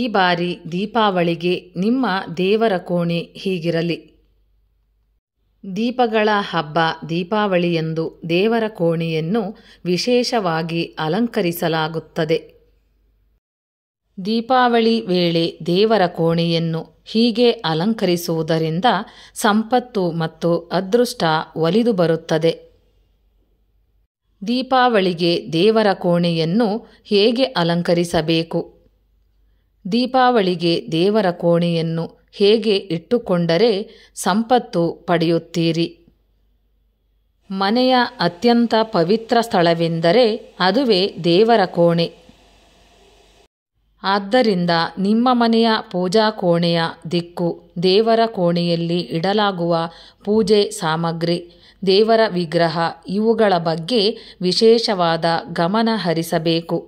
ಈ ಬಾರಿ ದೀಪಾವಳಿಗೆ ನಿಮ್ಮ ದೇವರ ಕೋಣೆ ಹೀಗಿರಲಿ ದೀಪಗಳ ಹಬ್ಬ ದೀಪಾವಳಿಯಂದು ದೇವರ ಕೋಣೆಯನ್ನು ವಿಶೇಷವಾಗಿ ಅಲಂಕರಿಸಲಾಗುತ್ತದೆ ದೀಪಾವಳಿ ವೇಳೆ ದೇವರ ಕೋಣೆಯನ್ನು ಹೀಗೆ ಅಲಂಕರಿಸುವುದರಿಂದ ಸಂಪತ್ತು ಮತ್ತು ಅದೃಷ್ಟ ಒಲಿದು ಬರುತ್ತದೆ ದೀಪಾವಳಿಗೆ ದೇವರ ಕೋಣೆಯನ್ನು ಹೇಗೆ ಅಲಂಕರಿಸಬೇಕು ದೀಪಾವಳಿಗೆ ದೇವರ ಕೋಣೆಯನ್ನು ಹೇಗೆ ಇಟ್ಟುಕೊಂಡರೆ ಸಂಪತ್ತು ಪಡೆಯುತ್ತೀರಿ ಮನೆಯ ಅತ್ಯಂತ ಪವಿತ್ರ ಸ್ಥಳವೆಂದರೆ ಅದುವೇ ದೇವರ ಕೋಣೆ ಆದ್ದರಿಂದ ನಿಮ್ಮ ಮನೆಯ ಪೂಜಾ ಕೋಣೆಯ ದಿಕ್ಕು ದೇವರ ಕೋಣೆಯಲ್ಲಿ ಇಡಲಾಗುವ ಪೂಜೆ ಸಾಮಗ್ರಿ ದೇವರ ವಿಗ್ರಹ ಇವುಗಳ ಬಗ್ಗೆ ವಿಶೇಷವಾದ ಗಮನ ಹರಿಸಬೇಕು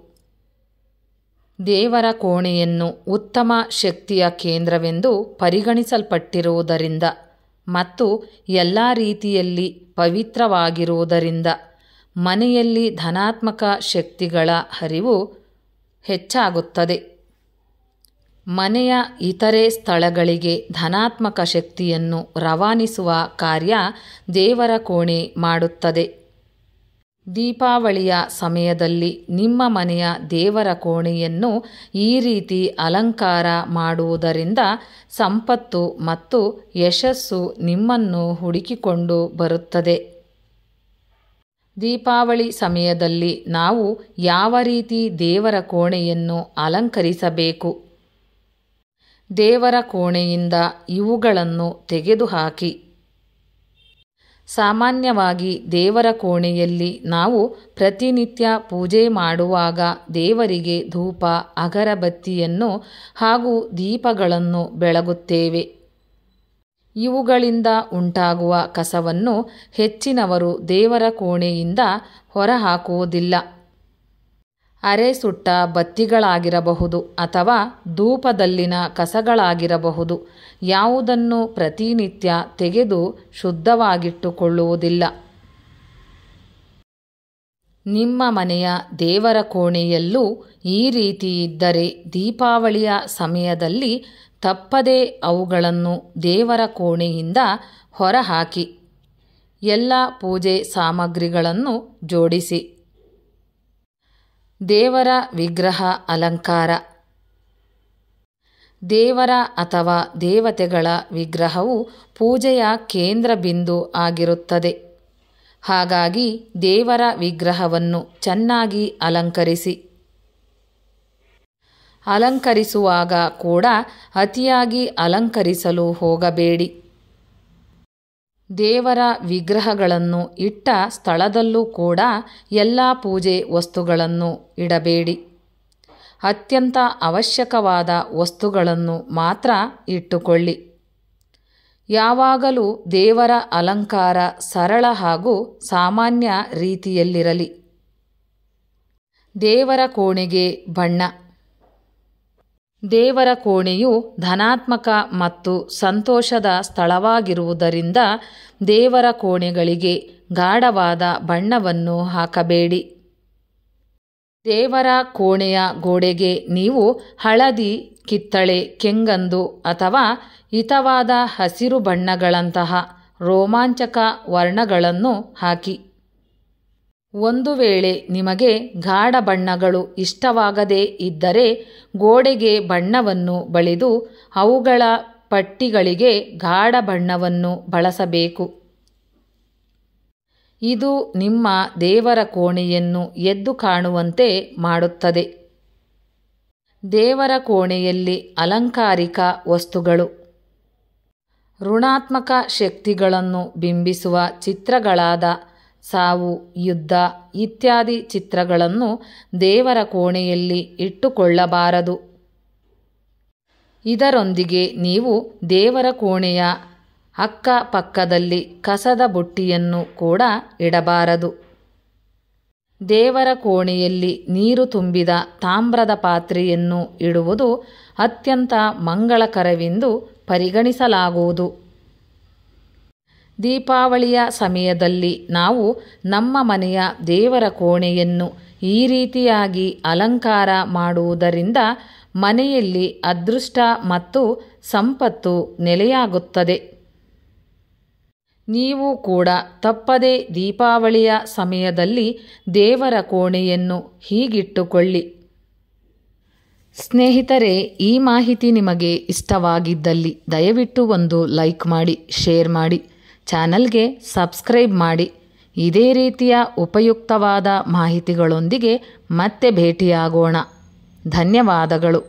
ದೇವರ ಕೋಣೆಯನ್ನು ಉತ್ತಮ ಶಕ್ತಿಯ ಕೇಂದ್ರವೆಂದು ಪರಿಗಣಿಸಲ್ಪಟ್ಟಿರುವುದರಿಂದ ಮತ್ತು ಎಲ್ಲ ರೀತಿಯಲ್ಲಿ ಪವಿತ್ರವಾಗಿರುವುದರಿಂದ ಮನೆಯಲ್ಲಿ ಧನಾತ್ಮಕ ಶಕ್ತಿಗಳ ಹರಿವು ಹೆಚ್ಚಾಗುತ್ತದೆ ಮನೆಯ ಇತರೆ ಸ್ಥಳಗಳಿಗೆ ಧನಾತ್ಮಕ ಶಕ್ತಿಯನ್ನು ರವಾನಿಸುವ ಕಾರ್ಯ ದೇವರ ಕೋಣೆ ಮಾಡುತ್ತದೆ ದೀಪಾವಳಿಯ ಸಮಯದಲ್ಲಿ ನಿಮ್ಮ ಮನೆಯ ದೇವರ ಕೋಣೆಯನ್ನು ಈ ರೀತಿ ಅಲಂಕಾರ ಮಾಡುವುದರಿಂದ ಸಂಪತ್ತು ಮತ್ತು ಯಶಸ್ಸು ನಿಮ್ಮನ್ನು ಹುಡುಕಿಕೊಂಡು ಬರುತ್ತದೆ ದೀಪಾವಳಿ ಸಮಯದಲ್ಲಿ ನಾವು ಯಾವ ರೀತಿ ದೇವರ ಕೋಣೆಯನ್ನು ಅಲಂಕರಿಸಬೇಕು ದೇವರ ಕೋಣೆಯಿಂದ ಇವುಗಳನ್ನು ತೆಗೆದುಹಾಕಿ ಸಾಮಾನ್ಯವಾಗಿ ದೇವರ ಕೋಣೆಯಲ್ಲಿ ನಾವು ಪ್ರತಿನಿತ್ಯ ಪೂಜೆ ಮಾಡುವಾಗ ದೇವರಿಗೆ ಧೂಪ ಅಗರಬತ್ತಿಯನ್ನು ಹಾಗೂ ದೀಪಗಳನ್ನು ಬೆಳಗುತ್ತೇವೆ ಇವುಗಳಿಂದ ಉಂಟಾಗುವ ಕಸವನ್ನು ಹೆಚ್ಚಿನವರು ದೇವರ ಕೋಣೆಯಿಂದ ಹೊರಹಾಕುವುದಿಲ್ಲ ಅರೆ ಸುಟ್ಟ ಬತ್ತಿಗಳಾಗಿರಬಹುದು ಅಥವಾ ಧೂಪದಲ್ಲಿನ ಕಸಗಳಾಗಿರಬಹುದು ಯಾವುದನ್ನು ಪ್ರತಿನಿತ್ಯ ತೆಗೆದು ಶುದ್ಧವಾಗಿಟ್ಟುಕೊಳ್ಳುವುದಿಲ್ಲ ನಿಮ್ಮ ಮನೆಯ ದೇವರ ಕೋಣೆಯಲ್ಲೂ ಈ ರೀತಿ ಇದ್ದರೆ ದೀಪಾವಳಿಯ ಸಮಯದಲ್ಲಿ ತಪ್ಪದೇ ಅವುಗಳನ್ನು ದೇವರ ಕೋಣೆಯಿಂದ ಹೊರಹಾಕಿ ಎಲ್ಲ ಪೂಜೆ ಸಾಮಗ್ರಿಗಳನ್ನು ಜೋಡಿಸಿ ದೇವರ ವಿಗ್ರಹ ಅಲಂಕಾರ ದೇವರ ಅಥವಾ ದೇವತೆಗಳ ವಿಗ್ರಹವು ಪೂಜೆಯ ಕೇಂದ್ರ ಬಿಂದು ಆಗಿರುತ್ತದೆ ಹಾಗಾಗಿ ದೇವರ ವಿಗ್ರಹವನ್ನು ಚೆನ್ನಾಗಿ ಅಲಂಕರಿಸಿ ಅಲಂಕರಿಸುವಾಗ ಕೂಡ ಅತಿಯಾಗಿ ಅಲಂಕರಿಸಲು ಹೋಗಬೇಡಿ ದೇವರ ವಿಗ್ರಹಗಳನ್ನು ಇಟ್ಟ ಸ್ಥಳದಲ್ಲೂ ಕೂಡ ಎಲ್ಲ ಪೂಜೆ ವಸ್ತುಗಳನ್ನು ಇಡಬೇಡಿ ಅತ್ಯಂತ ಅವಶ್ಯಕವಾದ ವಸ್ತುಗಳನ್ನು ಮಾತ್ರ ಇಟ್ಟುಕೊಳ್ಳಿ ಯಾವಾಗಲೂ ದೇವರ ಅಲಂಕಾರ ಸರಳ ಹಾಗೂ ಸಾಮಾನ್ಯ ರೀತಿಯಲ್ಲಿರಲಿ ದೇವರ ಕೋಣೆಗೆ ಬಣ್ಣ ದೇವರ ಕೋಣೆಯು ಧನಾತ್ಮಕ ಮತ್ತು ಸಂತೋಷದ ಸ್ಥಳವಾಗಿರುವುದರಿಂದ ದೇವರ ಕೋಣೆಗಳಿಗೆ ಗಾಢವಾದ ಬಣ್ಣವನ್ನು ಹಾಕಬೇಡಿ ದೇವರ ಕೋಣೆಯ ಗೋಡೆಗೆ ನೀವು ಹಳದಿ ಕಿತ್ತಳೆ ಕೆಂಗಂದು ಅಥವಾ ಹಿತವಾದ ಹಸಿರು ಬಣ್ಣಗಳಂತಹ ರೋಮಾಂಚಕ ವರ್ಣಗಳನ್ನು ಹಾಕಿ ಒಂದು ವೇಳೆ ನಿಮಗೆ ಗಾಢ ಬಣ್ಣಗಳು ಇಷ್ಟವಾಗದೇ ಇದ್ದರೆ ಗೋಡೆಗೆ ಬಣ್ಣವನ್ನು ಬಳಿದು ಅವುಗಳ ಪಟ್ಟಿಗಳಿಗೆ ಗಾಢ ಬಣ್ಣವನ್ನು ಬಳಸಬೇಕು ಇದು ನಿಮ್ಮ ದೇವರ ಕೋಣೆಯನ್ನು ಎದ್ದು ಕಾಣುವಂತೆ ಮಾಡುತ್ತದೆ ದೇವರ ಕೋಣೆಯಲ್ಲಿ ಅಲಂಕಾರಿಕ ವಸ್ತುಗಳು ಋಣಾತ್ಮಕ ಶಕ್ತಿಗಳನ್ನು ಬಿಂಬಿಸುವ ಚಿತ್ರಗಳಾದ ಸಾವು ಯುದ್ಧ ಇತ್ಯಾದಿ ಚಿತ್ರಗಳನ್ನು ದೇವರ ಕೋಣೆಯಲ್ಲಿ ಇಟ್ಟುಕೊಳ್ಳಬಾರದು ಇದರೊಂದಿಗೆ ನೀವು ದೇವರ ಕೋಣೆಯ ಅಕ್ಕಪಕ್ಕದಲ್ಲಿ ಕಸದ ಬುಟ್ಟಿಯನ್ನು ಕೂಡ ಇಡಬಾರದು ದೇವರ ಕೋಣೆಯಲ್ಲಿ ನೀರು ತುಂಬಿದ ತಾಮ್ರದ ಪಾತ್ರೆಯನ್ನು ಇಡುವುದು ಅತ್ಯಂತ ಮಂಗಳಕರವೆಂದು ಪರಿಗಣಿಸಲಾಗುವುದು ದೀಪಾವಳಿಯ ಸಮಯದಲ್ಲಿ ನಾವು ನಮ್ಮ ಮನೆಯ ದೇವರ ಕೋಣೆಯನ್ನು ಈ ರೀತಿಯಾಗಿ ಅಲಂಕಾರ ಮಾಡುವುದರಿಂದ ಮನೆಯಲ್ಲಿ ಅದೃಷ್ಟ ಮತ್ತು ಸಂಪತ್ತು ನೆಲೆಯಾಗುತ್ತದೆ ನೀವು ಕೂಡ ತಪ್ಪದೆ ದೀಪಾವಳಿಯ ಸಮಯದಲ್ಲಿ ದೇವರ ಕೋಣೆಯನ್ನು ಹೀಗಿಟ್ಟುಕೊಳ್ಳಿ ಸ್ನೇಹಿತರೆ ಈ ಮಾಹಿತಿ ನಿಮಗೆ ಇಷ್ಟವಾಗಿದ್ದಲ್ಲಿ ದಯವಿಟ್ಟು ಒಂದು ಲೈಕ್ ಮಾಡಿ ಶೇರ್ ಮಾಡಿ ಚಾನಲ್ಗೆ ಸಬ್ಸ್ಕ್ರೈಬ್ ಮಾಡಿ ಇದೇ ರೀತಿಯ ಉಪಯುಕ್ತವಾದ ಮಾಹಿತಿಗಳೊಂದಿಗೆ ಮತ್ತೆ ಭೇಟಿಯಾಗೋಣ ಧನ್ಯವಾದಗಳು